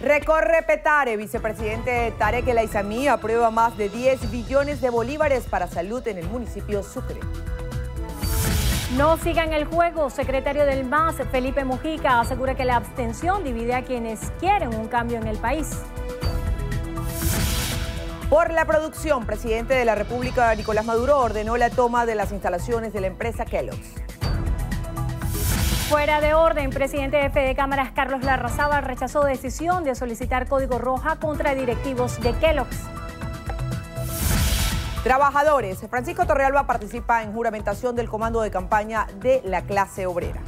Recorre Petare, vicepresidente Tarek El aprueba más de 10 billones de bolívares para salud en el municipio Sucre. No sigan el juego, secretario del MAS, Felipe Mujica, asegura que la abstención divide a quienes quieren un cambio en el país. Por la producción, presidente de la República, Nicolás Maduro, ordenó la toma de las instalaciones de la empresa Kellogg's. Fuera de orden, presidente de Fede Cámaras Carlos Larrazaba, rechazó decisión de solicitar código roja contra directivos de Kellogg's. Trabajadores, Francisco Torrealba participa en juramentación del comando de campaña de la clase obrera.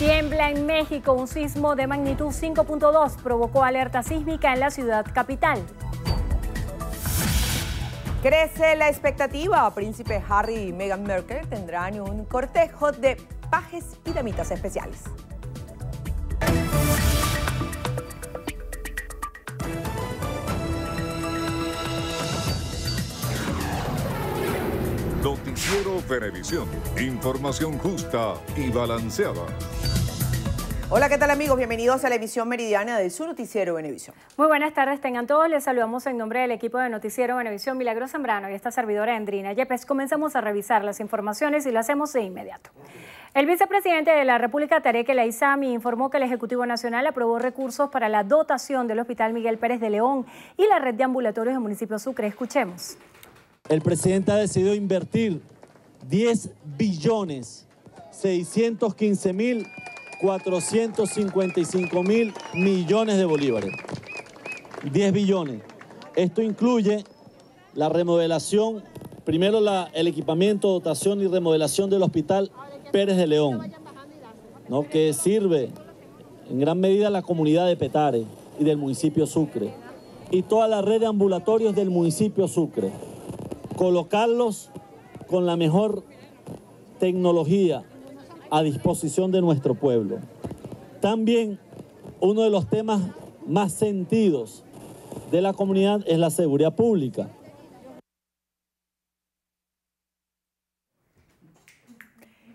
Tiembla en México, un sismo de magnitud 5.2 provocó alerta sísmica en la ciudad capital. Crece la expectativa. Príncipe Harry y Meghan Merkel tendrán un cortejo de Pajes y damitas especiales. Noticiero Venevisión. Información justa y balanceada. Hola, ¿qué tal amigos? Bienvenidos a la emisión meridiana de su noticiero Benevisión. Muy buenas tardes, tengan todos. Les saludamos en nombre del equipo de noticiero Benevisión Milagro Zambrano y esta servidora Andrina Yepes. Comenzamos a revisar las informaciones y lo hacemos de inmediato. El vicepresidente de la República, Tarek El informó que el Ejecutivo Nacional aprobó recursos para la dotación del Hospital Miguel Pérez de León y la red de ambulatorios del municipio Sucre. Escuchemos. El presidente ha decidido invertir 10 billones 615 mil 455 mil millones de bolívares. 10 billones. Esto incluye la remodelación, primero el equipamiento, dotación y remodelación del hospital Pérez de León, ¿no? que sirve en gran medida a la comunidad de Petare y del municipio Sucre, y toda la red de ambulatorios del municipio Sucre. Colocarlos con la mejor tecnología a disposición de nuestro pueblo. También uno de los temas más sentidos de la comunidad es la seguridad pública.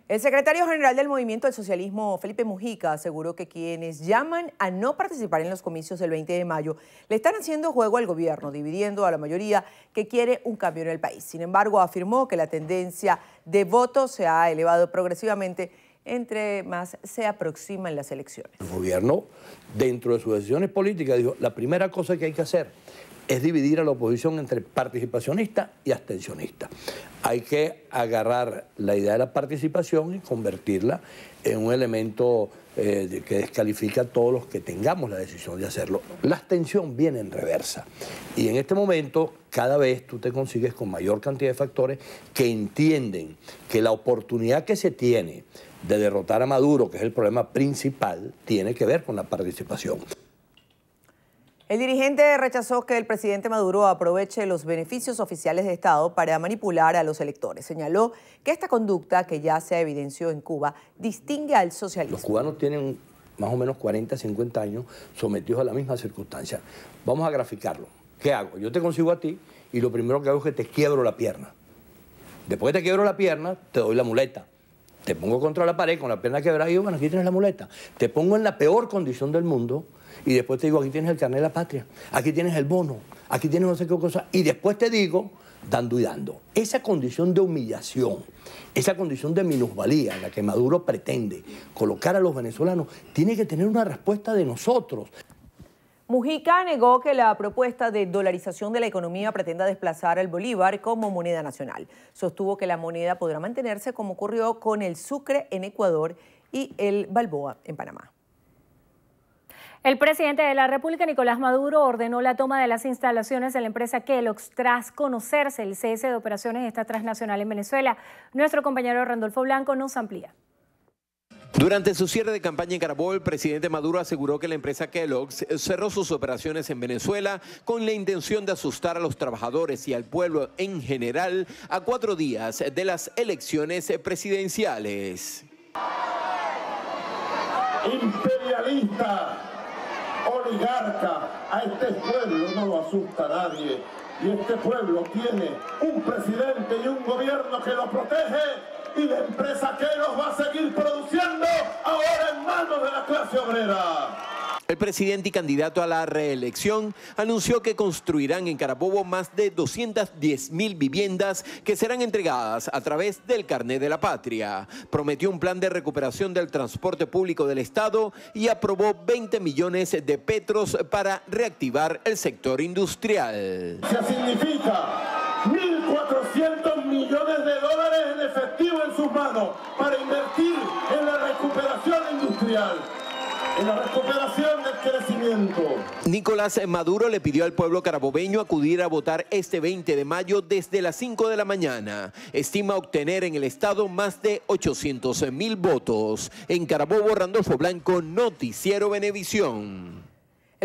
El secretario general del Movimiento del Socialismo, Felipe Mujica, aseguró que quienes llaman a no participar en los comicios del 20 de mayo le están haciendo juego al gobierno, dividiendo a la mayoría que quiere un cambio en el país. Sin embargo, afirmó que la tendencia de voto se ha elevado progresivamente entre más se aproximan las elecciones. El gobierno, dentro de sus decisiones políticas, dijo, la primera cosa que hay que hacer es dividir a la oposición entre participacionista y abstencionista. Hay que agarrar la idea de la participación y convertirla en un elemento eh, que descalifica a todos los que tengamos la decisión de hacerlo. La abstención viene en reversa y en este momento cada vez tú te consigues con mayor cantidad de factores que entienden que la oportunidad que se tiene de derrotar a Maduro, que es el problema principal, tiene que ver con la participación. El dirigente rechazó que el presidente Maduro aproveche los beneficios oficiales de Estado para manipular a los electores. Señaló que esta conducta, que ya se evidenció en Cuba, distingue al socialismo. Los cubanos tienen más o menos 40, 50 años sometidos a la misma circunstancia. Vamos a graficarlo. ¿Qué hago? Yo te consigo a ti y lo primero que hago es que te quiebro la pierna. Después que te quiebro la pierna, te doy la muleta. Te pongo contra la pared con la pierna quebrada y yo, bueno, aquí tienes la muleta. Te pongo en la peor condición del mundo y después te digo, aquí tienes el carnet de la patria, aquí tienes el bono, aquí tienes no sé qué cosa, y después te digo, dando y dando. Esa condición de humillación, esa condición de minusvalía en la que Maduro pretende colocar a los venezolanos, tiene que tener una respuesta de nosotros. Mujica negó que la propuesta de dolarización de la economía pretenda desplazar al Bolívar como moneda nacional. Sostuvo que la moneda podrá mantenerse como ocurrió con el Sucre en Ecuador y el Balboa en Panamá. El presidente de la República, Nicolás Maduro, ordenó la toma de las instalaciones de la empresa Kellogg's tras conocerse el cese de operaciones de esta transnacional en Venezuela. Nuestro compañero Randolfo Blanco nos amplía. Durante su cierre de campaña en Carabobo, el presidente Maduro aseguró que la empresa Kellogg's cerró sus operaciones en Venezuela con la intención de asustar a los trabajadores y al pueblo en general a cuatro días de las elecciones presidenciales. Imperialista oligarca, a este pueblo no lo asusta nadie. Y este pueblo tiene un presidente y un gobierno que lo protege y la empresa que los va a seguir produciendo ahora en manos de la clase obrera. El presidente y candidato a la reelección anunció que construirán en Carabobo más de 210 mil viviendas que serán entregadas a través del carnet de la patria. Prometió un plan de recuperación del transporte público del Estado y aprobó 20 millones de petros para reactivar el sector industrial. Se significa 1.400 millones de dólares en efectivo en sus manos para invertir en la recuperación industrial en la recuperación del crecimiento. Nicolás Maduro le pidió al pueblo carabobeño acudir a votar este 20 de mayo desde las 5 de la mañana. Estima obtener en el estado más de 800 mil votos. En Carabobo, Randolfo Blanco, Noticiero Venevisión.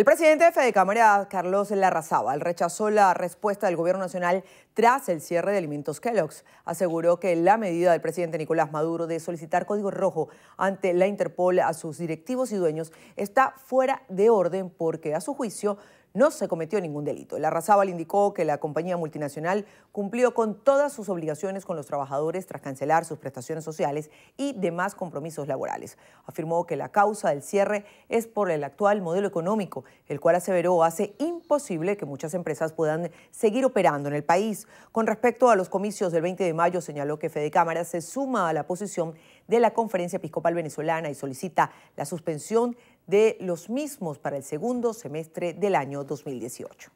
El presidente de Cámara, Carlos Larrazábal, rechazó la respuesta del Gobierno Nacional tras el cierre de alimentos Kellogg's. Aseguró que la medida del presidente Nicolás Maduro de solicitar código rojo ante la Interpol a sus directivos y dueños está fuera de orden porque, a su juicio, no se cometió ningún delito. El Arrazábal indicó que la compañía multinacional cumplió con todas sus obligaciones con los trabajadores tras cancelar sus prestaciones sociales y demás compromisos laborales. Afirmó que la causa del cierre es por el actual modelo económico, el cual aseveró hace imposible que muchas empresas puedan seguir operando en el país. Con respecto a los comicios del 20 de mayo, señaló que Fede Cámara se suma a la posición de la Conferencia Episcopal Venezolana y solicita la suspensión de los mismos para el segundo semestre del año 2018.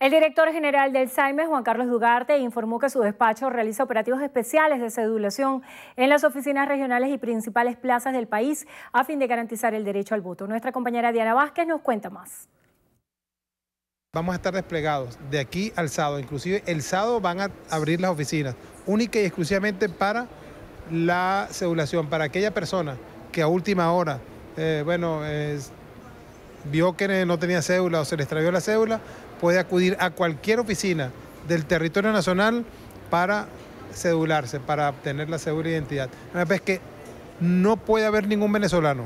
El director general del SAIME, Juan Carlos Dugarte, informó que su despacho realiza operativos especiales de sedulación en las oficinas regionales y principales plazas del país a fin de garantizar el derecho al voto. Nuestra compañera Diana Vázquez nos cuenta más vamos a estar desplegados de aquí al sábado. Inclusive el sábado van a abrir las oficinas, única y exclusivamente para la cedulación, para aquella persona que a última hora eh, bueno, vio que no tenía cédula o se le extravió la cédula, puede acudir a cualquier oficina del territorio nacional para cedularse, para obtener la cédula de identidad. Una vez que no puede haber ningún venezolano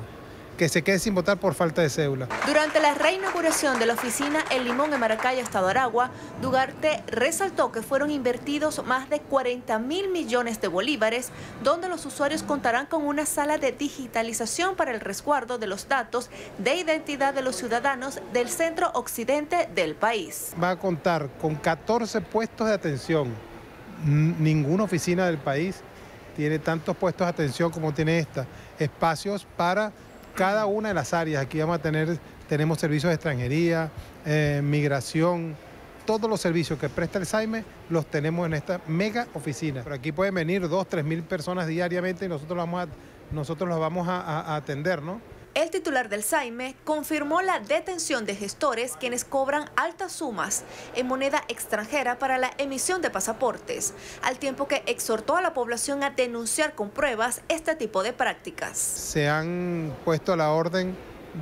que se quede sin votar por falta de cédula. Durante la reinauguración de la oficina El Limón en Maracay, Estado Aragua, Dugarte resaltó que fueron invertidos más de 40 mil millones de bolívares, donde los usuarios contarán con una sala de digitalización para el resguardo de los datos de identidad de los ciudadanos del centro occidente del país. Va a contar con 14 puestos de atención. Ninguna oficina del país tiene tantos puestos de atención como tiene esta. Espacios para cada una de las áreas. Aquí vamos a tener, tenemos servicios de extranjería, eh, migración, todos los servicios que presta el SAIME los tenemos en esta mega oficina. Pero aquí pueden venir dos, tres mil personas diariamente y nosotros, vamos nosotros los vamos a atender, ¿no? El titular del SAIME confirmó la detención de gestores quienes cobran altas sumas en moneda extranjera para la emisión de pasaportes, al tiempo que exhortó a la población a denunciar con pruebas este tipo de prácticas. Se han puesto a la orden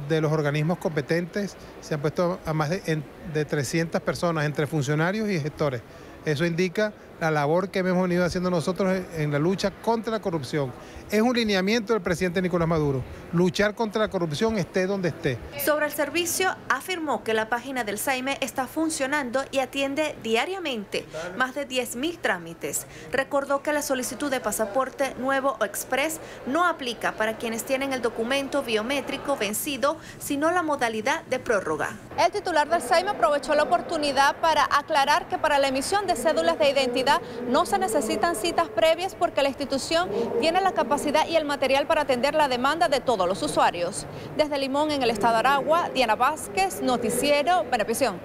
de los organismos competentes, se han puesto a más de, 300 personas entre funcionarios y gestores. Eso indica la labor que hemos venido haciendo nosotros en la lucha contra la corrupción. Es un lineamiento del presidente Nicolás Maduro, luchar contra la corrupción esté donde esté. Sobre el servicio, afirmó que la página del SAIME está funcionando y atiende diariamente más de 10.000 trámites. Recordó que la solicitud de pasaporte nuevo o express no aplica para quienes tienen el documento biométrico vencido, sino la modalidad de prórroga. El titular del SAIME aprovechó la oportunidad para aclarar que para la emisión de cédulas de identidad no se necesitan citas previas porque la institución tiene la capacidad y el material para atender la demanda de todos los usuarios. Desde Limón, en el estado de Aragua, Diana Vázquez, Noticiero, Benefición.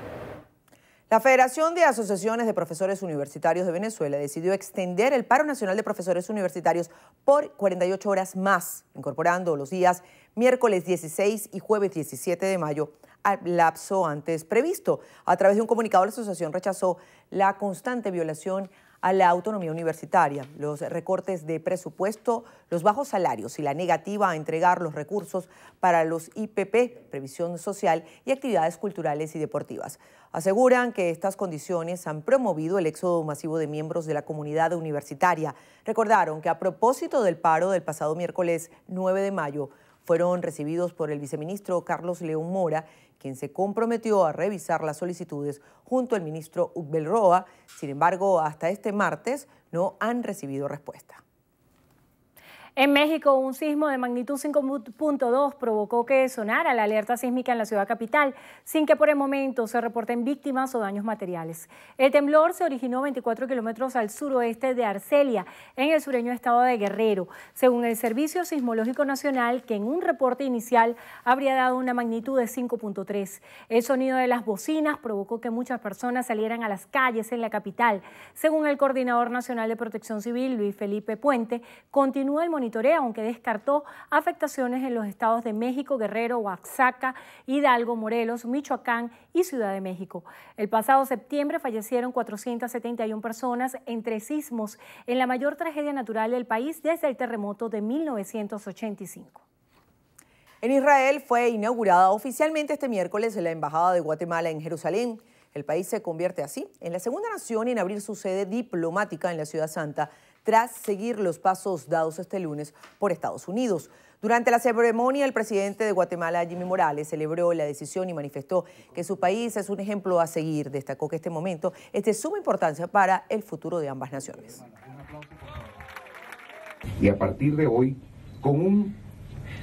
La Federación de Asociaciones de Profesores Universitarios de Venezuela decidió extender el paro nacional de profesores universitarios por 48 horas más, incorporando los días miércoles 16 y jueves 17 de mayo lapso antes previsto. A través de un comunicado, la asociación rechazó la constante violación a la autonomía universitaria, los recortes de presupuesto, los bajos salarios y la negativa a entregar los recursos para los IPP, previsión social y actividades culturales y deportivas. Aseguran que estas condiciones han promovido el éxodo masivo de miembros de la comunidad universitaria. Recordaron que a propósito del paro del pasado miércoles 9 de mayo, fueron recibidos por el viceministro Carlos León Mora quien se comprometió a revisar las solicitudes junto al ministro Ubelroa. Sin embargo, hasta este martes no han recibido respuesta. En México, un sismo de magnitud 5.2 provocó que sonara la alerta sísmica en la ciudad capital, sin que por el momento se reporten víctimas o daños materiales. El temblor se originó 24 kilómetros al suroeste de Arcelia, en el sureño estado de Guerrero, según el Servicio Sismológico Nacional, que en un reporte inicial habría dado una magnitud de 5.3. El sonido de las bocinas provocó que muchas personas salieran a las calles en la capital. Según el Coordinador Nacional de Protección Civil, Luis Felipe Puente, continúa el aunque descartó afectaciones en los estados de México, Guerrero, Oaxaca, Hidalgo, Morelos, Michoacán y Ciudad de México. El pasado septiembre fallecieron 471 personas entre sismos en la mayor tragedia natural del país desde el terremoto de 1985. En Israel fue inaugurada oficialmente este miércoles la Embajada de Guatemala en Jerusalén. El país se convierte así en la segunda nación en abrir su sede diplomática en la Ciudad Santa tras seguir los pasos dados este lunes por Estados Unidos. Durante la ceremonia, el presidente de Guatemala, Jimmy Morales, celebró la decisión y manifestó que su país es un ejemplo a seguir. Destacó que este momento es de suma importancia para el futuro de ambas naciones. Y a partir de hoy, con un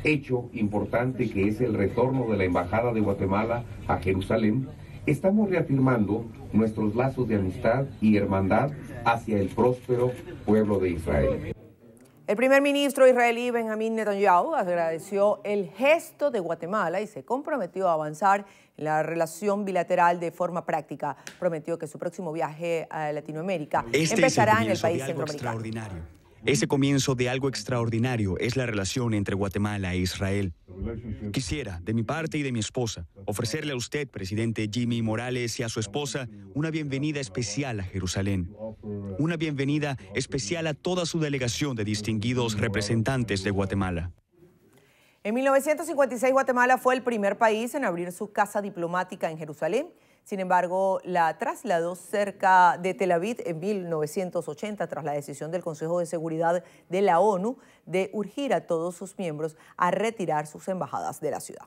hecho importante que es el retorno de la Embajada de Guatemala a Jerusalén, estamos reafirmando nuestros lazos de amistad y hermandad hacia el próspero pueblo de Israel. El primer ministro israelí Benjamín Netanyahu agradeció el gesto de Guatemala y se comprometió a avanzar en la relación bilateral de forma práctica. Prometió que su próximo viaje a Latinoamérica este empezará en el país centroamericano. Ese comienzo de algo extraordinario es la relación entre Guatemala e Israel. Quisiera, de mi parte y de mi esposa, ofrecerle a usted, presidente Jimmy Morales, y a su esposa una bienvenida especial a Jerusalén. Una bienvenida especial a toda su delegación de distinguidos representantes de Guatemala. En 1956 Guatemala fue el primer país en abrir su casa diplomática en Jerusalén sin embargo, la trasladó cerca de Tel Aviv en 1980 tras la decisión del Consejo de Seguridad de la ONU de urgir a todos sus miembros a retirar sus embajadas de la ciudad.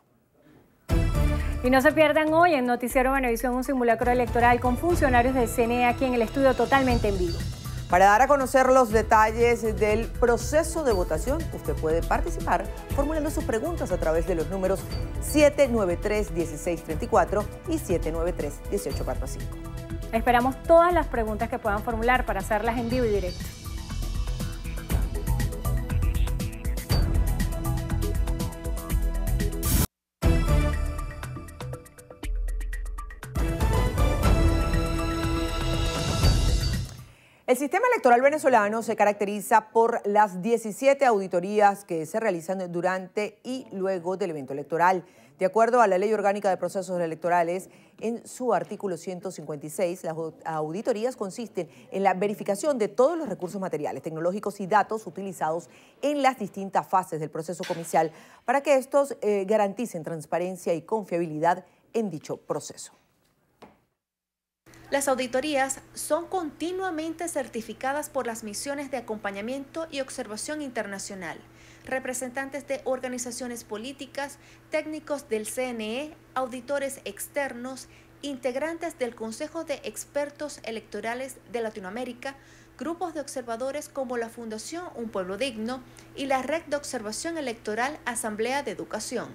Y no se pierdan hoy en Noticiero Venevisión un simulacro electoral con funcionarios del CNE aquí en el estudio totalmente en vivo. Para dar a conocer los detalles del proceso de votación, usted puede participar formulando sus preguntas a través de los números 793-1634 y 793-1845. Esperamos todas las preguntas que puedan formular para hacerlas en vivo y directo. El sistema electoral venezolano se caracteriza por las 17 auditorías que se realizan durante y luego del evento electoral. De acuerdo a la Ley Orgánica de Procesos Electorales, en su artículo 156, las auditorías consisten en la verificación de todos los recursos materiales, tecnológicos y datos utilizados en las distintas fases del proceso comicial para que estos eh, garanticen transparencia y confiabilidad en dicho proceso. Las auditorías son continuamente certificadas por las misiones de acompañamiento y observación internacional, representantes de organizaciones políticas, técnicos del CNE, auditores externos, integrantes del Consejo de Expertos Electorales de Latinoamérica, grupos de observadores como la Fundación Un Pueblo Digno y la Red de Observación Electoral Asamblea de Educación,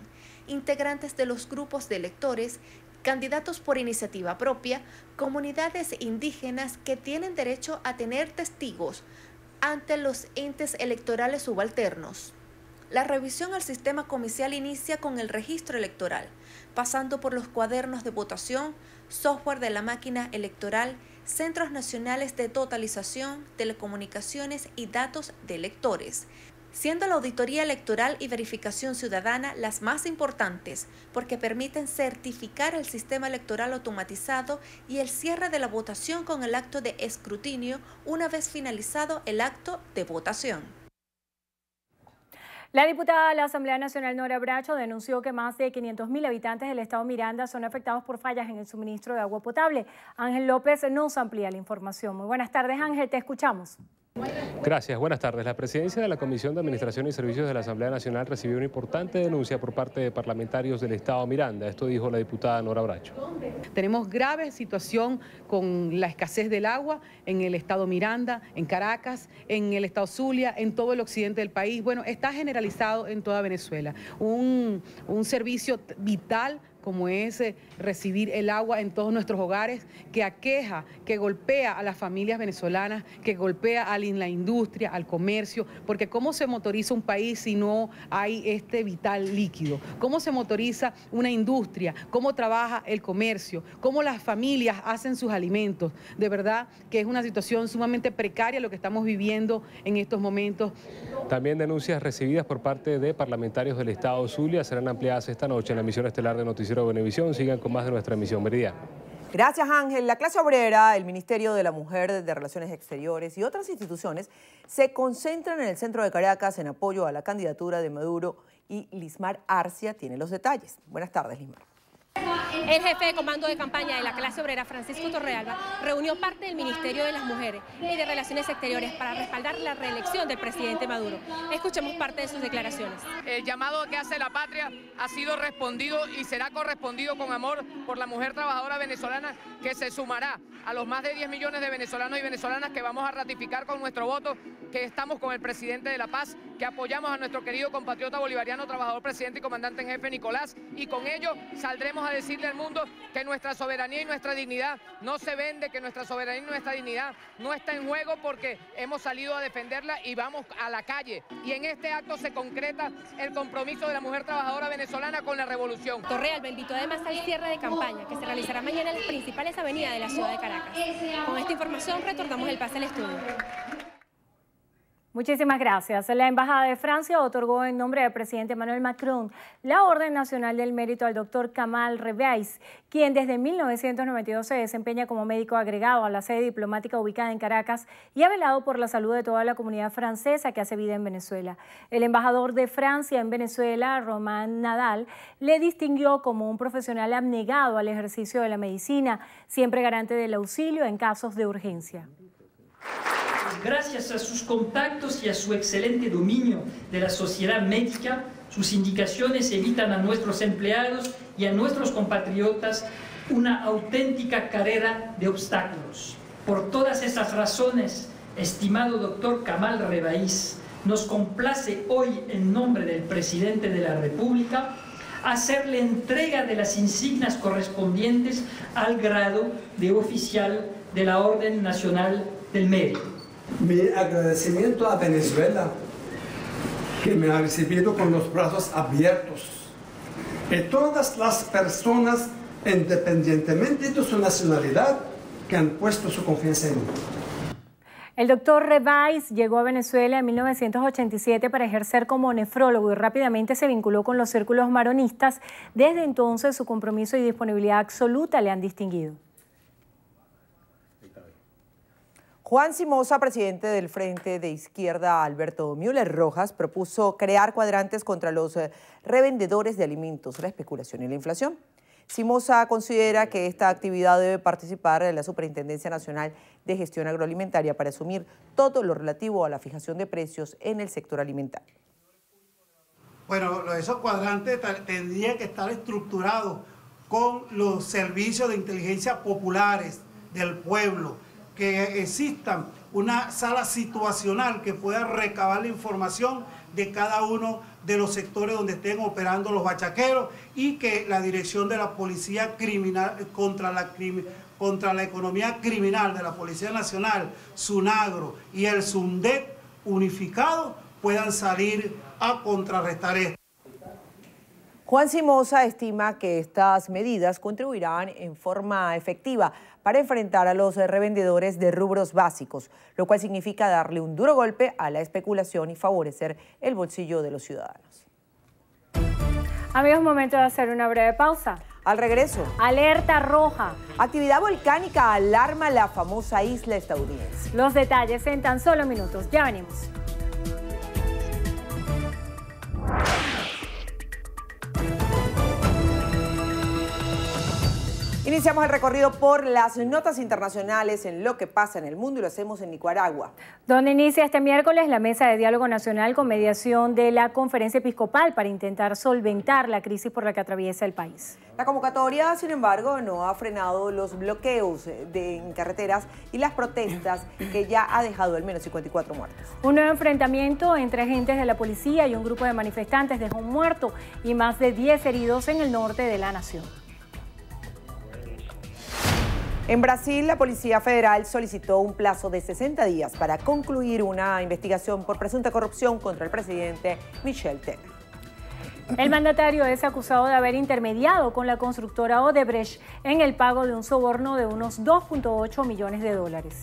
integrantes de los grupos de electores candidatos por iniciativa propia, comunidades indígenas que tienen derecho a tener testigos ante los entes electorales subalternos. La revisión al sistema comicial inicia con el registro electoral, pasando por los cuadernos de votación, software de la máquina electoral, centros nacionales de totalización, telecomunicaciones y datos de electores siendo la Auditoría Electoral y Verificación Ciudadana las más importantes, porque permiten certificar el sistema electoral automatizado y el cierre de la votación con el acto de escrutinio una vez finalizado el acto de votación. La diputada de la Asamblea Nacional Nora Bracho denunció que más de 500.000 habitantes del estado Miranda son afectados por fallas en el suministro de agua potable. Ángel López nos amplía la información. Muy buenas tardes, Ángel, te escuchamos. Gracias, buenas tardes. La presidencia de la Comisión de Administración y Servicios de la Asamblea Nacional recibió una importante denuncia por parte de parlamentarios del Estado Miranda. Esto dijo la diputada Nora Bracho. Tenemos grave situación con la escasez del agua en el Estado Miranda, en Caracas, en el Estado Zulia, en todo el occidente del país. Bueno, está generalizado en toda Venezuela. Un, servicio vital como es recibir el agua en todos nuestros hogares, que aqueja, que golpea a las familias venezolanas, que golpea a la industria, al comercio, porque ¿cómo se motoriza un país si no hay este vital líquido? ¿Cómo se motoriza una industria? ¿Cómo trabaja el comercio? ¿Cómo las familias hacen sus alimentos? De verdad que es una situación sumamente precaria lo que estamos viviendo en estos momentos. También denuncias recibidas por parte de parlamentarios del Estado Zulia serán ampliadas esta noche en la emisión estelar de Noticias noticiero visión. Sigan con más de nuestra emisión meridiana. Gracias Ángel. La clase obrera, el Ministerio de la Mujer, de Relaciones Exteriores y otras instituciones se concentran en el centro de Caracas en apoyo a la candidatura de Maduro y Lismar Arcia tiene los detalles. Buenas tardes, Lismar. El jefe de comando de campaña de la clase obrera, Francisco Torrealba, reunió parte del Ministerio de las Mujeres y de Relaciones Exteriores para respaldar la reelección del presidente Maduro. Escuchemos parte de sus declaraciones. El llamado que hace la patria ha sido respondido y será correspondido con amor por la mujer trabajadora venezolana que se sumará a los más de 10 millones de venezolanos y venezolanas que vamos a ratificar con nuestro voto que estamos con el presidente de La Paz, que apoyamos a nuestro querido compatriota bolivariano, trabajador presidente y comandante en jefe Nicolás, y con ello saldremos a decirle al mundo que nuestra soberanía y nuestra dignidad no se vende, que nuestra soberanía y nuestra dignidad no está en juego porque hemos salido a defenderla y vamos a la calle. Y en este acto se concreta el compromiso de la mujer trabajadora venezolana con la revolución. Torreal bendito además al cierre de campaña que se realizará mañana en las principales avenidas de la ciudad de Caracas. Con esta información retornamos el pase al estudio. Muchísimas gracias. La Embajada de Francia otorgó en nombre del presidente Manuel Macron la Orden Nacional del Mérito al doctor Kamal Rebeis, quien desde 1992 se desempeña como médico agregado a la sede diplomática ubicada en Caracas y ha velado por la salud de toda la comunidad francesa que hace vida en Venezuela. El embajador de Francia en Venezuela, Román Nadal, le distinguió como un profesional abnegado al ejercicio de la medicina, siempre garante del auxilio en casos de urgencia gracias a sus contactos y a su excelente dominio de la sociedad médica, sus indicaciones evitan a nuestros empleados y a nuestros compatriotas una auténtica carrera de obstáculos. Por todas esas razones, estimado doctor Kamal Rebaís, nos complace hoy en nombre del presidente de la República hacerle entrega de las insignias correspondientes al grado de oficial de la Orden Nacional del Mérito. Mi agradecimiento a Venezuela, que me ha recibido con los brazos abiertos. Y todas las personas, independientemente de su nacionalidad, que han puesto su confianza en mí. El doctor Revais llegó a Venezuela en 1987 para ejercer como nefrólogo y rápidamente se vinculó con los círculos maronistas. Desde entonces su compromiso y disponibilidad absoluta le han distinguido. Juan Simosa, presidente del Frente de Izquierda Alberto Müller Rojas, propuso crear cuadrantes contra los eh, revendedores de alimentos, la especulación y la inflación. Simosa considera que esta actividad debe participar de la Superintendencia Nacional de Gestión Agroalimentaria para asumir todo lo relativo a la fijación de precios en el sector alimentario. Bueno, esos cuadrantes tendrían que estar estructurados con los servicios de inteligencia populares del pueblo, que exista una sala situacional que pueda recabar la información de cada uno de los sectores donde estén operando los bachaqueros y que la dirección de la policía criminal contra la contra la economía criminal de la Policía Nacional, Sunagro y el SUNDET Unificado puedan salir a contrarrestar esto. Juan Simosa estima que estas medidas contribuirán en forma efectiva para enfrentar a los revendedores de rubros básicos, lo cual significa darle un duro golpe a la especulación y favorecer el bolsillo de los ciudadanos. Amigos, momento de hacer una breve pausa. Al regreso. Alerta roja. Actividad volcánica alarma la famosa isla estadounidense. Los detalles en tan solo minutos. Ya venimos. Iniciamos el recorrido por las notas internacionales en lo que pasa en el mundo y lo hacemos en Nicaragua. Donde inicia este miércoles la mesa de diálogo nacional con mediación de la conferencia episcopal para intentar solventar la crisis por la que atraviesa el país. La convocatoria, sin embargo, no ha frenado los bloqueos de, en carreteras y las protestas que ya ha dejado al menos 54 muertos. Un nuevo enfrentamiento entre agentes de la policía y un grupo de manifestantes dejó un muerto y más de 10 heridos en el norte de la nación. En Brasil, la Policía Federal solicitó un plazo de 60 días para concluir una investigación por presunta corrupción contra el presidente Michel Temer. El mandatario es acusado de haber intermediado con la constructora Odebrecht en el pago de un soborno de unos 2.8 millones de dólares.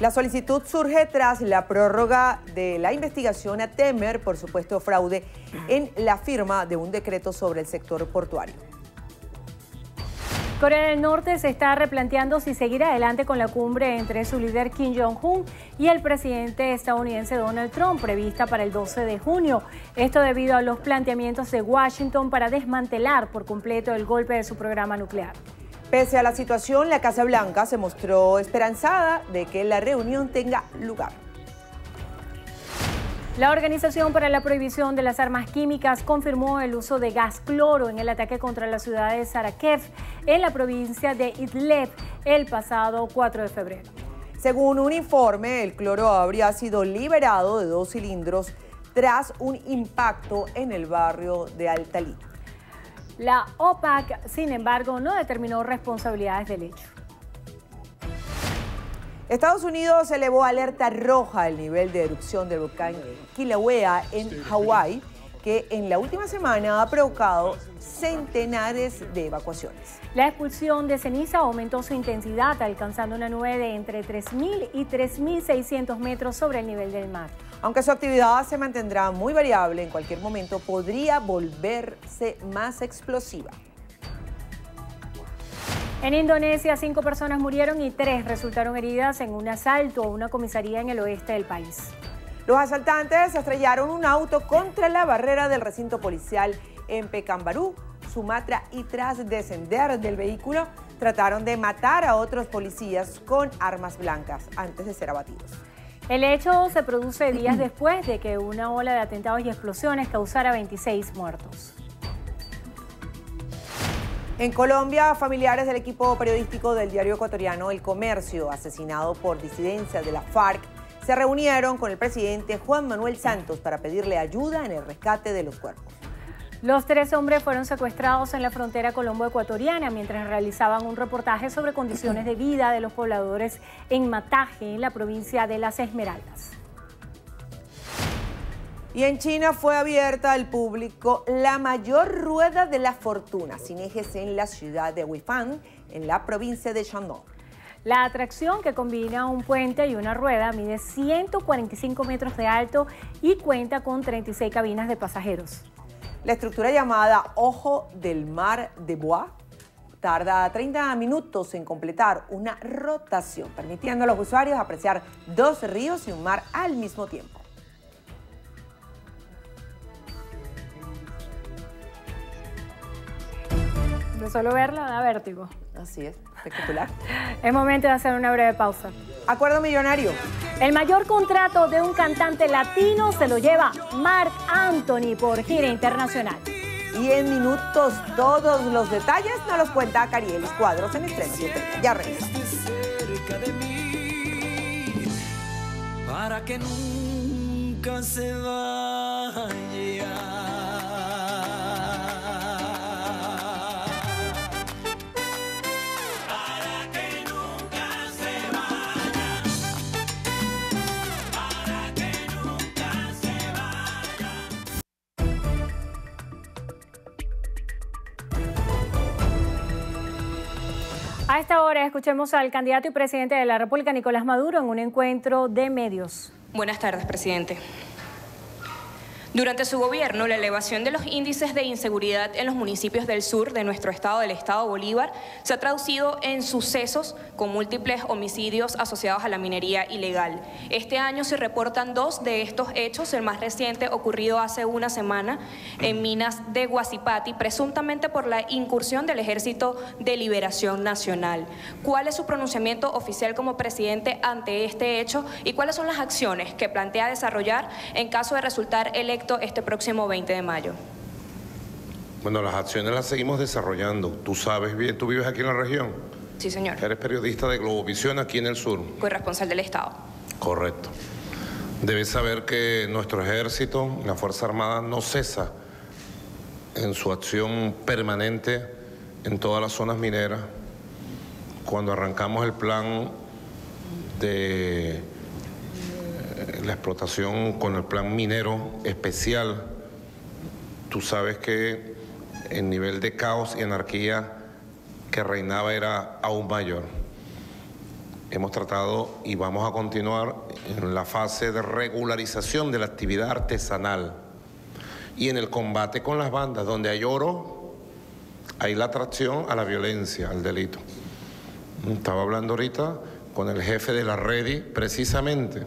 La solicitud surge tras la prórroga de la investigación a Temer por supuesto fraude en la firma de un decreto sobre el sector portuario. Corea del Norte se está replanteando si seguir adelante con la cumbre entre su líder Kim Jong-un y el presidente estadounidense Donald Trump, prevista para el 12 de junio. Esto debido a los planteamientos de Washington para desmantelar por completo el golpe de su programa nuclear. Pese a la situación, la Casa Blanca se mostró esperanzada de que la reunión tenga lugar. La Organización para la Prohibición de las Armas Químicas confirmó el uso de gas cloro en el ataque contra la ciudad de Sarajevo en la provincia de Idlib, el pasado 4 de febrero. Según un informe, el cloro habría sido liberado de dos cilindros tras un impacto en el barrio de Altalí. La OPAC, sin embargo, no determinó responsabilidades del hecho. Estados Unidos elevó alerta roja al nivel de erupción del volcán Kilauea en Hawái, que en la última semana ha provocado centenares de evacuaciones. La expulsión de ceniza aumentó su intensidad, alcanzando una nube de entre 3.000 y 3.600 metros sobre el nivel del mar. Aunque su actividad se mantendrá muy variable, en cualquier momento podría volverse más explosiva. En Indonesia, cinco personas murieron y tres resultaron heridas en un asalto a una comisaría en el oeste del país. Los asaltantes estrellaron un auto contra la barrera del recinto policial en Pecambarú, Sumatra, y tras descender del vehículo, trataron de matar a otros policías con armas blancas antes de ser abatidos. El hecho se produce días después de que una ola de atentados y explosiones causara 26 muertos. En Colombia, familiares del equipo periodístico del diario ecuatoriano El Comercio, asesinado por disidencias de la FARC, se reunieron con el presidente Juan Manuel Santos para pedirle ayuda en el rescate de los cuerpos. Los tres hombres fueron secuestrados en la frontera colombo-ecuatoriana mientras realizaban un reportaje sobre condiciones de vida de los pobladores en Mataje, en la provincia de Las Esmeraldas. Y en China fue abierta al público la mayor rueda de la fortuna sin ejes en la ciudad de Huifang, en la provincia de Shandong. La atracción que combina un puente y una rueda mide 145 metros de alto y cuenta con 36 cabinas de pasajeros. La estructura llamada Ojo del Mar de Bois tarda 30 minutos en completar una rotación, permitiendo a los usuarios apreciar dos ríos y un mar al mismo tiempo. solo verla da vértigo. Así es, espectacular. es momento de hacer una breve pausa. Acuerdo millonario. El mayor contrato de un cantante latino se lo lleva Marc Anthony por gira internacional. Y en minutos todos los detalles nos los cuenta los Cuadros en estreno. Ya regresa. Este para que nunca se va. escuchemos al candidato y presidente de la República, Nicolás Maduro, en un encuentro de medios. Buenas tardes, presidente. Durante su gobierno, la elevación de los índices de inseguridad en los municipios del sur de nuestro estado, del estado Bolívar, se ha traducido en sucesos con múltiples homicidios asociados a la minería ilegal. Este año se reportan dos de estos hechos, el más reciente ocurrido hace una semana en minas de Guasipati, presuntamente por la incursión del Ejército de Liberación Nacional. ¿Cuál es su pronunciamiento oficial como presidente ante este hecho y cuáles son las acciones que plantea desarrollar en caso de resultar electo este próximo 20 de mayo. Bueno, las acciones las seguimos desarrollando. Tú sabes bien, tú vives aquí en la región. Sí, señor. Eres periodista de Globovisión aquí en el sur. Corresponsal del Estado. Correcto. Debes saber que nuestro ejército, la Fuerza Armada, no cesa en su acción permanente en todas las zonas mineras. Cuando arrancamos el plan de la explotación con el plan minero especial, tú sabes que el nivel de caos y anarquía que reinaba era aún mayor. Hemos tratado y vamos a continuar en la fase de regularización de la actividad artesanal y en el combate con las bandas, donde hay oro, hay la atracción a la violencia, al delito. Estaba hablando ahorita con el jefe de la REDI, precisamente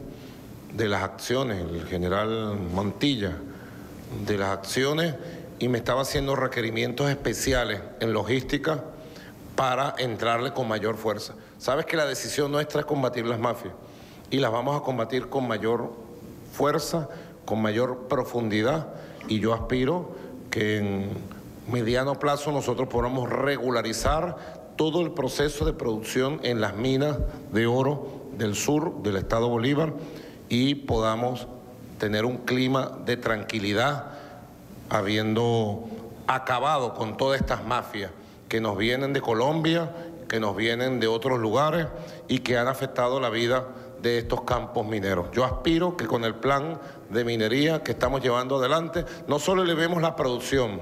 de las acciones, el general Mantilla, de las acciones y me estaba haciendo requerimientos especiales en logística para entrarle con mayor fuerza. Sabes que la decisión nuestra es combatir las mafias y las vamos a combatir con mayor fuerza, con mayor profundidad y yo aspiro que en mediano plazo nosotros podamos regularizar todo el proceso de producción en las minas de oro del sur del estado Bolívar y podamos tener un clima de tranquilidad, habiendo acabado con todas estas mafias que nos vienen de Colombia, que nos vienen de otros lugares y que han afectado la vida de estos campos mineros. Yo aspiro que con el plan de minería que estamos llevando adelante, no solo elevemos la producción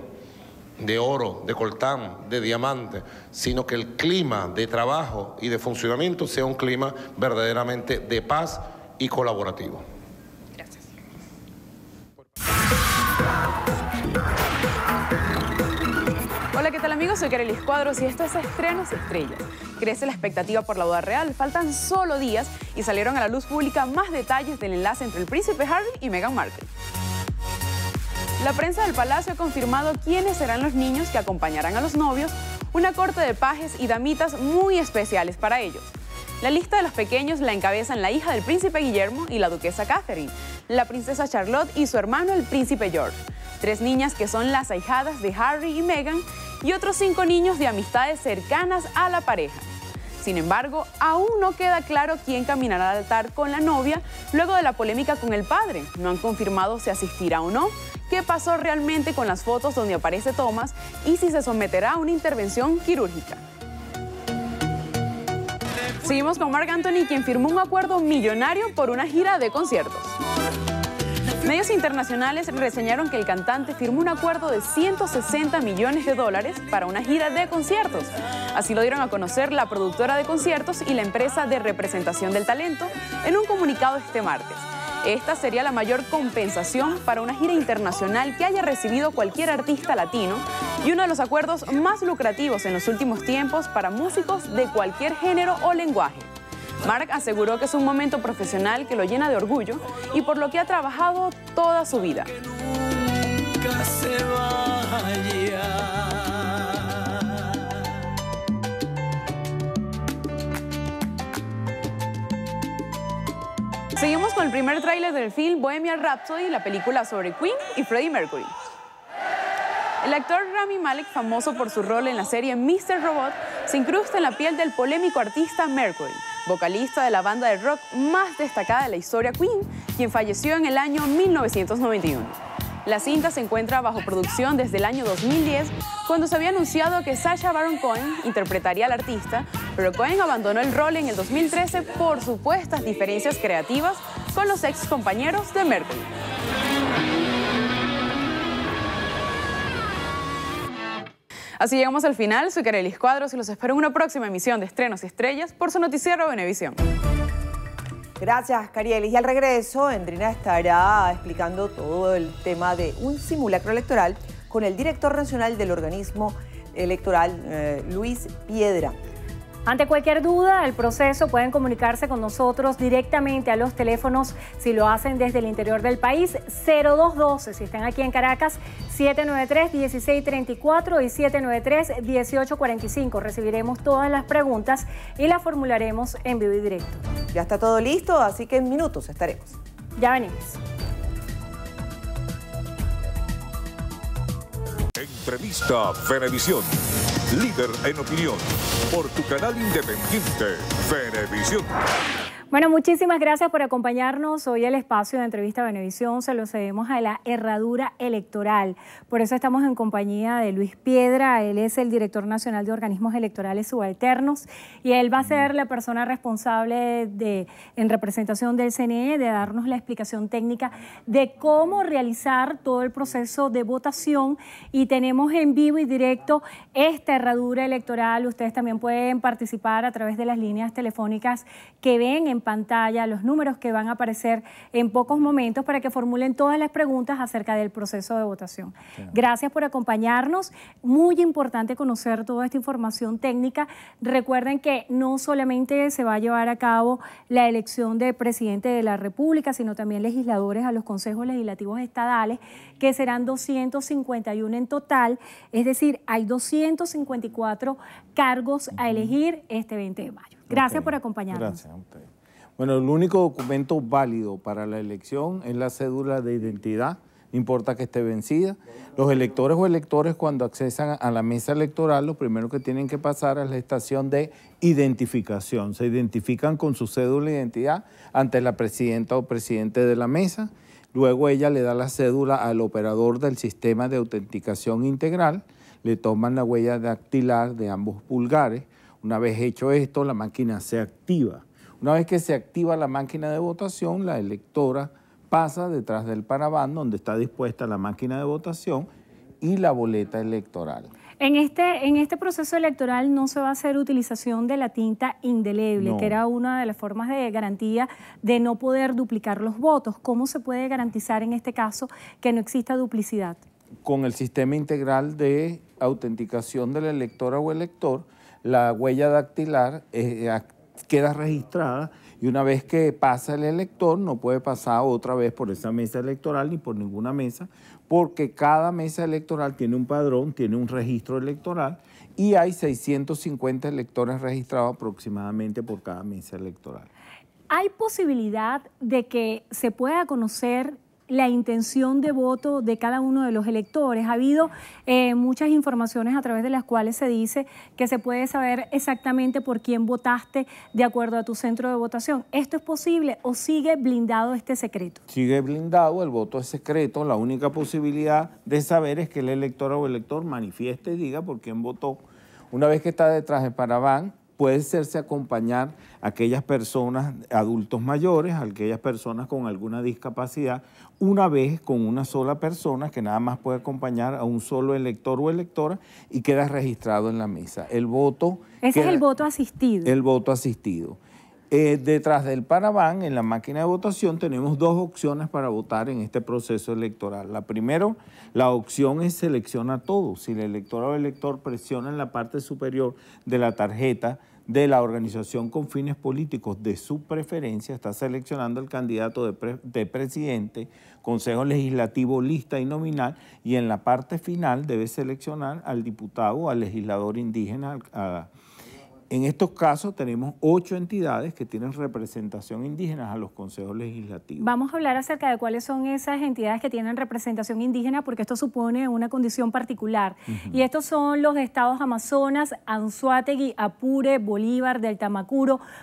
de oro, de coltán, de diamante, sino que el clima de trabajo y de funcionamiento sea un clima verdaderamente de paz y colaborativo. Gracias. Hola, ¿qué tal amigos? Soy Karel Cuadros y esto es Estrenos Estrellas. Crece la expectativa por la boda real, faltan solo días y salieron a la luz pública más detalles del enlace entre el príncipe Harry y Meghan Markle. La prensa del palacio ha confirmado quiénes serán los niños que acompañarán a los novios, una corte de pajes y damitas muy especiales para ellos. La lista de los pequeños la encabezan la hija del príncipe Guillermo y la duquesa Catherine, la princesa Charlotte y su hermano el príncipe George, tres niñas que son las ahijadas de Harry y Meghan y otros cinco niños de amistades cercanas a la pareja. Sin embargo, aún no queda claro quién caminará al altar con la novia luego de la polémica con el padre. No han confirmado si asistirá o no, qué pasó realmente con las fotos donde aparece Thomas y si se someterá a una intervención quirúrgica. Seguimos con Marc Anthony, quien firmó un acuerdo millonario por una gira de conciertos. Medios internacionales reseñaron que el cantante firmó un acuerdo de 160 millones de dólares para una gira de conciertos. Así lo dieron a conocer la productora de conciertos y la empresa de representación del talento en un comunicado este martes. Esta sería la mayor compensación para una gira internacional que haya recibido cualquier artista latino y uno de los acuerdos más lucrativos en los últimos tiempos para músicos de cualquier género o lenguaje. Mark aseguró que es un momento profesional que lo llena de orgullo y por lo que ha trabajado toda su vida. Seguimos con el primer tráiler del film Bohemian Rhapsody, la película sobre Queen y Freddie Mercury. El actor Rami Malek, famoso por su rol en la serie Mr. Robot, se incrusta en la piel del polémico artista Mercury, vocalista de la banda de rock más destacada de la historia Queen, quien falleció en el año 1991. La cinta se encuentra bajo producción desde el año 2010, cuando se había anunciado que Sasha Baron Cohen interpretaría al artista, pero Cohen abandonó el rol en el 2013 por supuestas diferencias creativas con los ex compañeros de Mercury. Así llegamos al final. Soy Carelis Cuadros y los espero en una próxima emisión de Estrenos y Estrellas por su noticiero Venevisión. Gracias, Cariel. Y al regreso, Endrina estará explicando todo el tema de un simulacro electoral con el director nacional del organismo electoral, eh, Luis Piedra. Ante cualquier duda el proceso pueden comunicarse con nosotros directamente a los teléfonos si lo hacen desde el interior del país 0212 si están aquí en Caracas 793 1634 y 793 1845. Recibiremos todas las preguntas y las formularemos en vivo y directo. Ya está todo listo, así que en minutos estaremos. Ya venimos. Entrevista Televisión líder en opinión, por tu canal independiente, Televisión. Bueno, muchísimas gracias por acompañarnos. Hoy el espacio de entrevista a Benevisión se lo cedemos a la herradura electoral. Por eso estamos en compañía de Luis Piedra. Él es el director nacional de organismos electorales subalternos y él va a ser la persona responsable de, en representación del CNE de darnos la explicación técnica de cómo realizar todo el proceso de votación. Y tenemos en vivo y directo esta herradura electoral. Ustedes también pueden participar a través de las líneas telefónicas que ven en pantalla los números que van a aparecer en pocos momentos para que formulen todas las preguntas acerca del proceso de votación. Gracias por acompañarnos. Muy importante conocer toda esta información técnica. Recuerden que no solamente se va a llevar a cabo la elección de presidente de la República, sino también legisladores a los consejos legislativos estadales, que serán 251 en total. Es decir, hay 254 cargos a elegir este 20 de mayo. Gracias por acompañarnos. Gracias a bueno, el único documento válido para la elección es la cédula de identidad, no importa que esté vencida. Los electores o electores cuando accesan a la mesa electoral, lo primero que tienen que pasar es la estación de identificación. Se identifican con su cédula de identidad ante la presidenta o presidente de la mesa. Luego ella le da la cédula al operador del sistema de autenticación integral, le toman la huella dactilar de ambos pulgares. Una vez hecho esto, la máquina se activa una vez que se activa la máquina de votación, la electora pasa detrás del parabán donde está dispuesta la máquina de votación y la boleta electoral. En este, en este proceso electoral no se va a hacer utilización de la tinta indeleble, que era una de las formas de garantía de no poder duplicar los votos. ¿Cómo se puede garantizar en este caso que no exista duplicidad? Con el sistema integral de autenticación de la electora o elector, la huella dactilar es, eh, queda registrada y una vez que pasa el elector no puede pasar otra vez por esa mesa electoral ni por ninguna mesa porque cada mesa electoral tiene un padrón, tiene un registro electoral y hay 650 electores registrados aproximadamente por cada mesa electoral. ¿Hay posibilidad de que se pueda conocer la intención de voto de cada uno de los electores. Ha habido eh, muchas informaciones a través de las cuales se dice que se puede saber exactamente por quién votaste de acuerdo a tu centro de votación. ¿Esto es posible o sigue blindado este secreto? Sigue blindado, el voto es secreto. La única posibilidad de saber es que el elector o el elector manifieste y diga por quién votó. Una vez que está detrás de parabán, puede hacerse acompañar a aquellas personas, adultos mayores, aquellas personas con alguna discapacidad, una vez con una sola persona que nada más puede acompañar a un solo elector o electora y queda registrado en la mesa. El voto... Ese es el voto asistido. El voto asistido. Eh, detrás del Parabán, en la máquina de votación, tenemos dos opciones para votar en este proceso electoral. La primera, la opción es selecciona todo. Si el elector o elector presiona en la parte superior de la tarjeta de la organización con fines políticos de su preferencia está seleccionando el candidato de, presidente, consejo legislativo lista y nominal, y en la parte final debe seleccionar al diputado, al legislador indígena, a, en estos casos tenemos ocho entidades que tienen representación indígena a los consejos legislativos. Vamos a hablar acerca de cuáles son esas entidades que tienen representación indígena porque esto supone una condición particular. Y estos son los estados Amazonas, Anzuategui, Apure, Bolívar, delta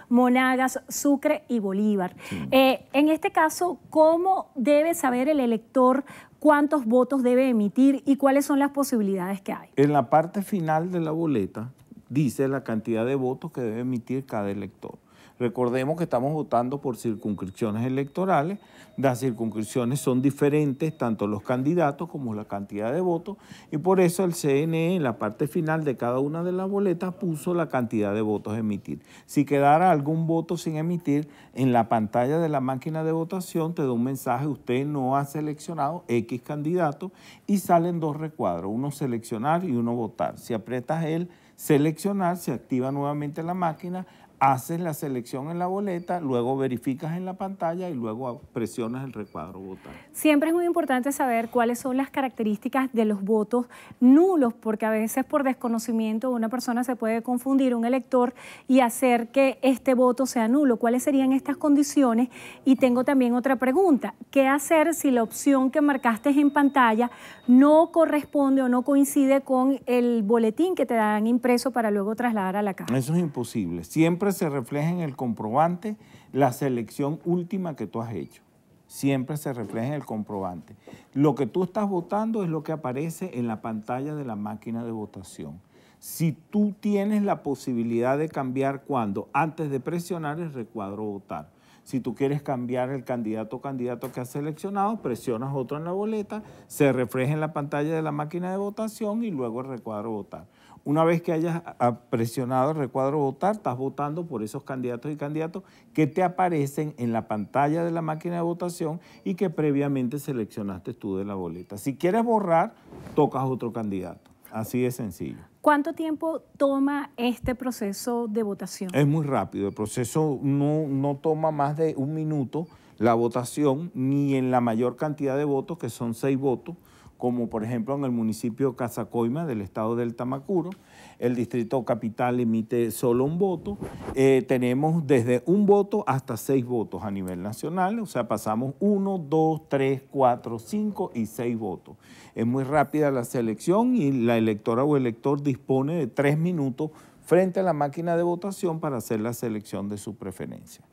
Monagas, Sucre y Bolívar. Eh, en este caso, ¿cómo debe saber el elector cuántos votos debe emitir y cuáles son las posibilidades que hay? En la parte final de la boleta dice la cantidad de votos que debe emitir cada elector. Recordemos que estamos votando por circunscripciones electorales. Las circunscripciones son diferentes, tanto los candidatos como la cantidad de votos, y por eso el CNE en la parte final de cada una de las boletas puso la cantidad de votos a emitir. Si quedara algún voto sin emitir, en la pantalla de la máquina de votación te da un mensaje, usted no ha seleccionado X candidato, y salen dos recuadros, uno seleccionar y uno votar. Si aprietas el seleccionar, se activa nuevamente la máquina, haces la selección en la boleta, luego verificas en la pantalla y luego presionas el recuadro votar. Siempre es muy importante saber cuáles son las características de los votos nulos, porque a veces por desconocimiento una persona se puede confundir, un elector, y hacer que este voto sea nulo. ¿Cuáles serían estas condiciones? Y tengo también otra pregunta. ¿Qué hacer si la opción que marcaste en pantalla no corresponde o no coincide con el boletín que te dan impreso para luego trasladar a la caja? Eso es imposible. Siempre se refleja en el comprobante la selección última que tú has hecho. Siempre se refleja en el comprobante. Lo que tú estás votando es lo que aparece en la pantalla de la máquina de votación. Si tú tienes la posibilidad de cambiar cuando, antes de presionar el recuadro votar. Si tú quieres cambiar el candidato o candidato que has seleccionado, presionas otro en la boleta, se refleja en la pantalla de la máquina de votación y luego el recuadro votar. Una vez que hayas presionado el recuadro votar, estás votando por esos candidatos y candidatos que te aparecen en la pantalla de la máquina de votación y que previamente seleccionaste tú de la boleta. Si quieres borrar, tocas otro candidato. Así de sencillo. ¿Cuánto tiempo toma este proceso de votación? Es muy rápido. El proceso no, no toma más de un minuto la votación, ni en la mayor cantidad de votos, que son seis votos como por ejemplo en el municipio Casacoima del estado del Tamacuro, el distrito capital emite solo un voto, eh, tenemos desde un voto hasta seis votos a nivel nacional, o sea, pasamos uno, dos, tres, cuatro, cinco y seis votos. Es muy rápida la selección y la electora o elector dispone de tres minutos frente a la máquina de votación para hacer la selección de su preferencia.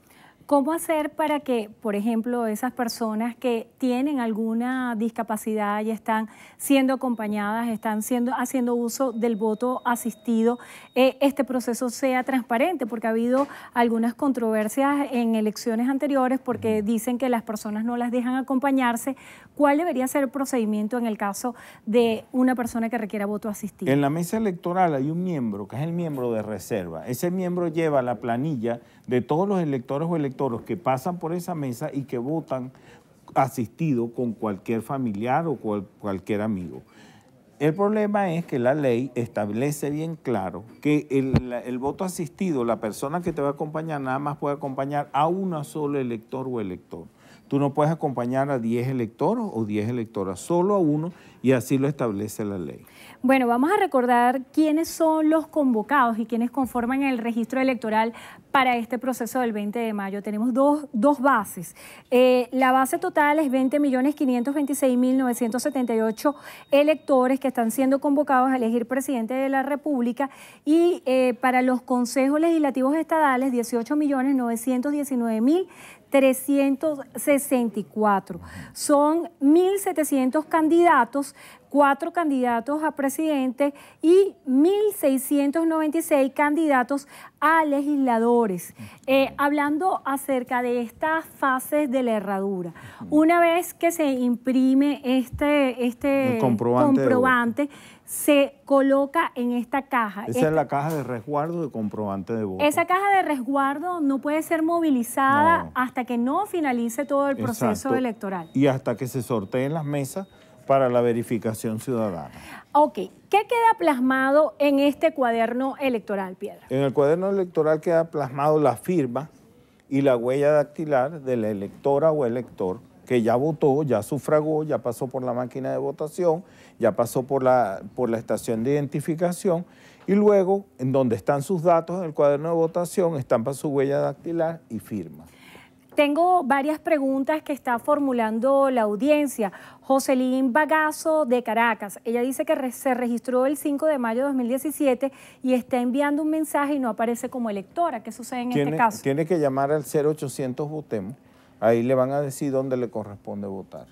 ¿Cómo hacer para que, por ejemplo, esas personas que tienen alguna discapacidad y están siendo acompañadas, están siendo, haciendo uso del voto asistido, eh, este proceso sea transparente? Porque ha habido algunas controversias en elecciones anteriores porque dicen que las personas no las dejan acompañarse. ¿Cuál debería ser el procedimiento en el caso de una persona que requiera voto asistido? En la mesa electoral hay un miembro, que es el miembro de reserva. Ese miembro lleva la planilla de todos los electores o electoros que pasan por esa mesa y que votan asistido con cualquier familiar o cualquier amigo. El problema es que la ley establece bien claro que el, voto asistido, la persona que te va a acompañar, nada más puede acompañar a una solo elector o elector. Tú no puedes acompañar a 10 electores o 10 electoras, solo a uno, y así lo establece la ley. Bueno, vamos a recordar quiénes son los convocados y quiénes conforman el registro electoral para este proceso del 20 de mayo. Tenemos dos, bases. Eh, la base total es 20.526.978 electores que están siendo convocados a elegir presidente de la República y eh, para los consejos legislativos estadales 18.919.364. Son 1.700 candidatos cuatro candidatos a presidente y 1.696 candidatos a legisladores. Eh, hablando acerca de estas fases de la herradura, una vez que se imprime este, este comprobante, se coloca en esta caja. Esa es la caja de resguardo de comprobante de voto. Esa caja de resguardo no puede ser movilizada hasta que no finalice todo el proceso electoral. Y hasta que se sorteen las mesas para la verificación ciudadana. Ok, ¿qué queda plasmado en este cuaderno electoral, Piedra? En el cuaderno electoral queda plasmado la firma y la huella dactilar de la electora o elector que ya votó, ya sufragó, ya pasó por la máquina de votación, ya pasó por la, por la estación de identificación y luego en donde están sus datos en el cuaderno de votación estampa su huella dactilar y firma. Tengo varias preguntas que está formulando la audiencia. Joselín Bagazo de Caracas. Ella dice que se registró el 5 de mayo de 2017 y está enviando un mensaje y no aparece como electora. ¿Qué sucede en este caso? Tiene que llamar al 0800 Votemos. Ahí le van a decir dónde le corresponde votar.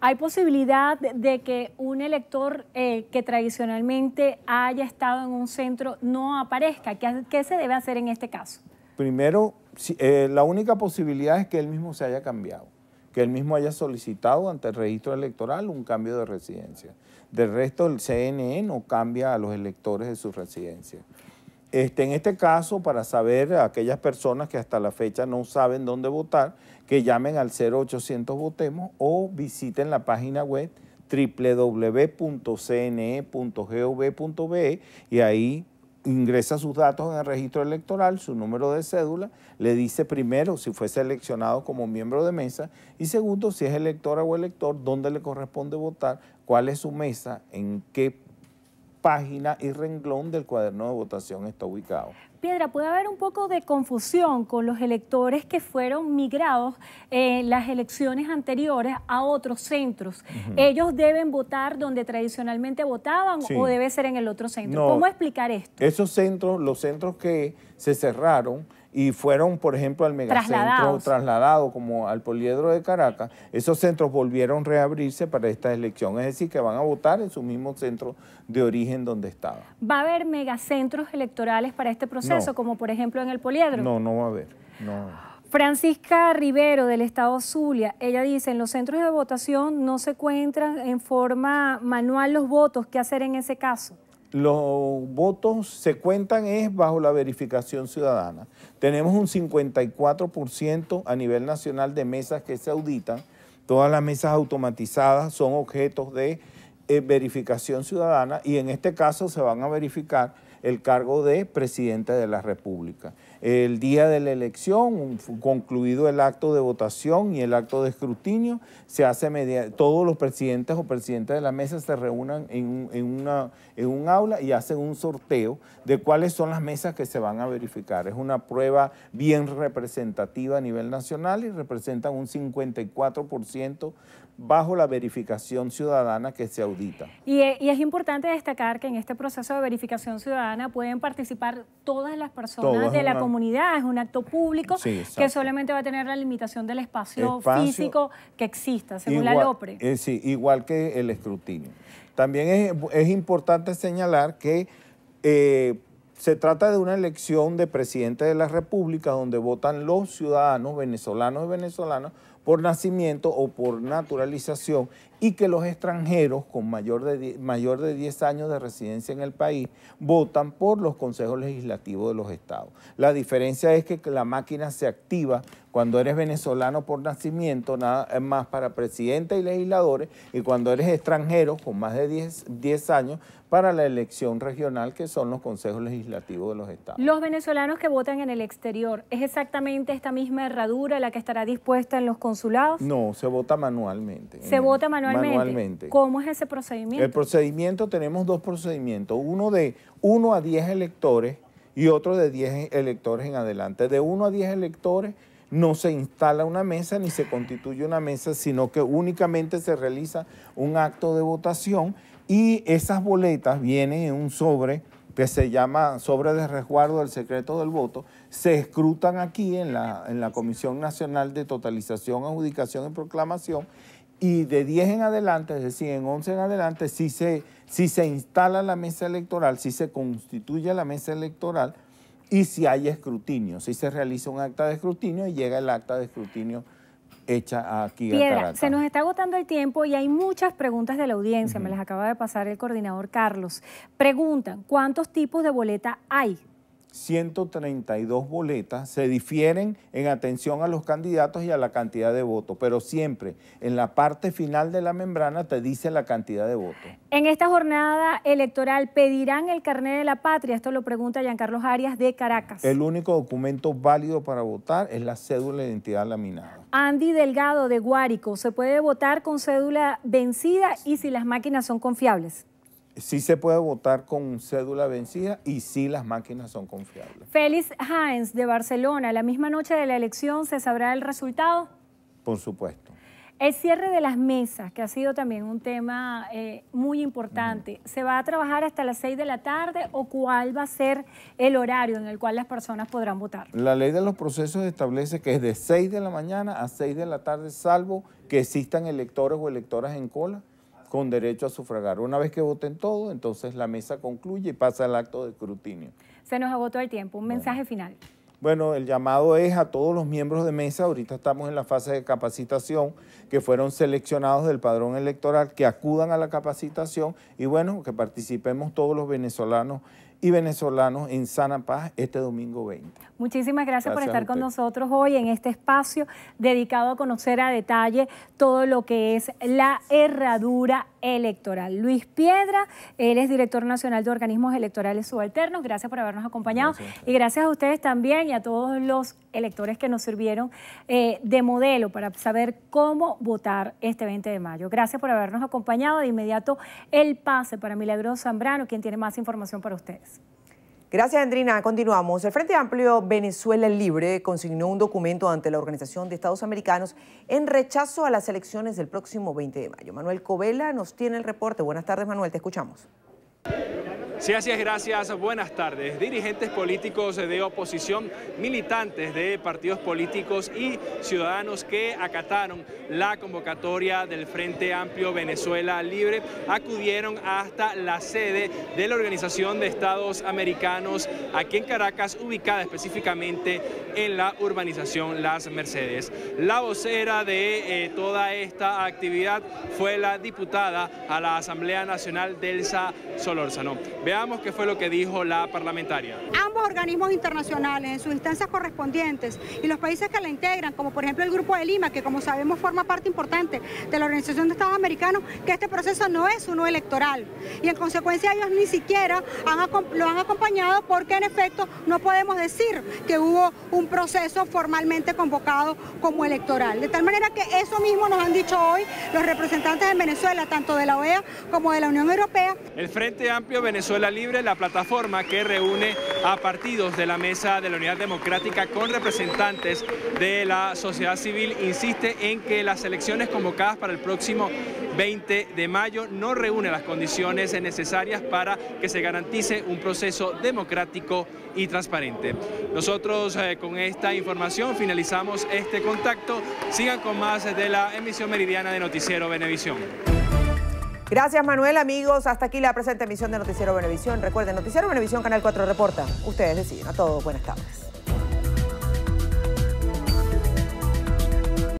¿Hay posibilidad de que un elector eh, que tradicionalmente haya estado en un centro no aparezca? ¿Qué se debe hacer en este caso? Primero, eh, la única posibilidad es que él mismo se haya cambiado, que él mismo haya solicitado ante el registro electoral un cambio de residencia. Del resto, el CNE no cambia a los electores de su residencia. Este, en este caso, para saber a aquellas personas que hasta la fecha no saben dónde votar, que llamen al 0800 Votemos o visiten la página web www.cne.gov.be y ahí ingresa sus datos en el registro electoral, su número de cédula, le dice primero si fue seleccionado como miembro de mesa y segundo si es electora o elector, dónde le corresponde votar, cuál es su mesa, en qué página y renglón del cuaderno de votación está ubicado. Piedra, puede haber un poco de confusión con los electores que fueron migrados en eh, las elecciones anteriores a otros centros. ¿Ellos deben votar donde tradicionalmente votaban o debe ser en el otro centro? ¿Cómo explicar esto? Esos centros, los centros que se cerraron, y fueron, por ejemplo, al megacentro trasladado como al poliedro de Caracas, esos centros volvieron a reabrirse para esta elección, es decir, que van a votar en su mismo centro de origen donde estaba. ¿Va a haber megacentros electorales para este proceso, como por ejemplo en el poliedro? No, no va a haber. Francisca Rivero del Estado Zulia, ella dice, en los centros de votación no se encuentran en forma manual los votos, ¿qué hacer en ese caso? los votos se cuentan es bajo la verificación ciudadana. Tenemos un 54% a nivel nacional de mesas que se auditan. Todas las mesas automatizadas son objetos de eh, verificación ciudadana y en este caso se van a verificar el cargo de presidente de la República el día de la elección, concluido el acto de votación y el acto de escrutinio, se hace media, todos los presidentes o presidentes de la mesa se reúnan en, una, en un aula y hacen un sorteo de cuáles son las mesas que se van a verificar. Es una prueba bien representativa a nivel nacional y representan un 54% bajo la verificación ciudadana que se audita. Y, es importante destacar que en este proceso de verificación ciudadana pueden participar todas las personas de la comunidad, es un acto público que solamente va a tener la limitación del espacio, físico que exista, según la LOPRE. Eh, sí, igual que el escrutinio. También es, importante señalar que eh, se trata de una elección de presidente de la República donde votan los ciudadanos venezolanos y venezolanas por nacimiento o por naturalización y que los extranjeros con mayor de, mayor de 10 años de residencia en el país votan por los consejos legislativos de los estados. La diferencia es que la máquina se activa cuando eres venezolano por nacimiento, nada más para presidente y legisladores, y cuando eres extranjero con más de 10, 10 años para la elección regional, que son los consejos legislativos de los estados. Los venezolanos que votan en el exterior, ¿es exactamente esta misma herradura la que estará dispuesta en los consulados? No, se vota manualmente. Se vota manualmente manualmente. ¿Cómo es ese procedimiento? El procedimiento, tenemos dos procedimientos, uno de uno a 10 electores y otro de 10 electores en adelante. De 1 a 10 electores no se instala una mesa ni se constituye una mesa, sino que únicamente se realiza un acto de votación y esas boletas vienen en un sobre que se llama sobre de resguardo del secreto del voto, se escrutan aquí en la, en la Comisión Nacional de Totalización, Adjudicación y Proclamación y de 10 en adelante, es decir, en 11 en adelante, si se, si se instala la mesa electoral, si se constituye la mesa electoral y si hay escrutinio, si se realiza un acta de escrutinio y llega el acta de escrutinio hecha aquí Piedra, se nos está agotando el tiempo y hay muchas preguntas de la audiencia, me las acaba de pasar el coordinador Carlos. Preguntan, ¿cuántos tipos de boleta hay? 132 boletas se difieren en atención a los candidatos y a la cantidad de votos, pero siempre en la parte final de la membrana te dice la cantidad de votos. En esta jornada electoral, ¿pedirán el carnet de la patria? Esto lo pregunta Giancarlo Arias de Caracas. El único documento válido para votar es la cédula de identidad laminada. Andy Delgado de Guárico, ¿se puede votar con cédula vencida y si las máquinas son confiables? sí se puede votar con cédula vencida y sí las máquinas son confiables. Félix Hines, de Barcelona, la misma noche de la elección se sabrá el resultado. Por supuesto. El cierre de las mesas, que ha sido también un tema eh, muy importante, ¿se va a trabajar hasta las 6 de la tarde o cuál va a ser el horario en el cual las personas podrán votar? La ley de los procesos establece que es de 6 de la mañana a 6 de la tarde, salvo que existan electores o electoras en cola con derecho a sufragar. Una vez que voten todo, entonces la mesa concluye y pasa el acto de escrutinio. Se nos agotó el tiempo. Un mensaje final. Bueno, el llamado es a todos los miembros de mesa, ahorita estamos en la fase de capacitación, que fueron seleccionados del padrón electoral, que acudan a la capacitación y bueno, que participemos todos los venezolanos y venezolanos en sana paz este domingo 20. Muchísimas gracias, gracias por estar con nosotros hoy en este espacio dedicado a conocer a detalle todo lo que es la herradura electoral. Luis Piedra, él es director nacional de organismos electorales subalternos. Gracias por habernos acompañado y gracias a ustedes también y a todos los electores que nos sirvieron eh, de modelo para saber cómo votar este 20 de mayo. Gracias por habernos acompañado. De inmediato, el pase para Milagros Zambrano, quien tiene más información para ustedes. Gracias, Andrina. Continuamos. El Frente Amplio Venezuela Libre consignó un documento ante la Organización de Estados Americanos en rechazo a las elecciones del próximo 20 de mayo. Manuel Covela nos tiene el reporte. Buenas tardes, Manuel. Te escuchamos. Sí, así gracias. Buenas tardes. Dirigentes políticos de oposición, militantes de partidos políticos y ciudadanos que acataron la convocatoria del Frente Amplio Venezuela Libre acudieron hasta la sede de la Organización de Estados Americanos aquí en Caracas, ubicada específicamente en la urbanización Las Mercedes. La vocera de eh, toda esta actividad fue la diputada a la Asamblea Nacional Delsa Solórzano. Veamos qué fue lo que dijo la parlamentaria. Ambos organismos internacionales en sus instancias correspondientes y los países que la integran, como por ejemplo el Grupo de Lima, que como sabemos forma parte importante de la Organización de Estados Americanos, que este proceso no es uno electoral. Y en consecuencia ellos ni siquiera lo han acompañado porque en efecto no podemos decir que hubo un proceso formalmente convocado como electoral. De tal manera que eso mismo nos han dicho hoy los representantes en Venezuela, tanto de la OEA como de la Unión Europea. El Frente Amplio Venezuela la Libre, la plataforma que reúne a partidos de la Mesa de la Unidad Democrática con representantes de la sociedad civil, insiste en que las elecciones convocadas para el próximo 20 de mayo no reúne las condiciones necesarias para que se garantice un proceso democrático y transparente. Nosotros eh, con esta información finalizamos este contacto. Sigan con más de la emisión meridiana de Noticiero Benevisión. Gracias Manuel, amigos. Hasta aquí la presente emisión de Noticiero Benevisión. Recuerden, Noticiero Benevisión, Canal 4 Reporta. Ustedes deciden. A todos, buenas tardes.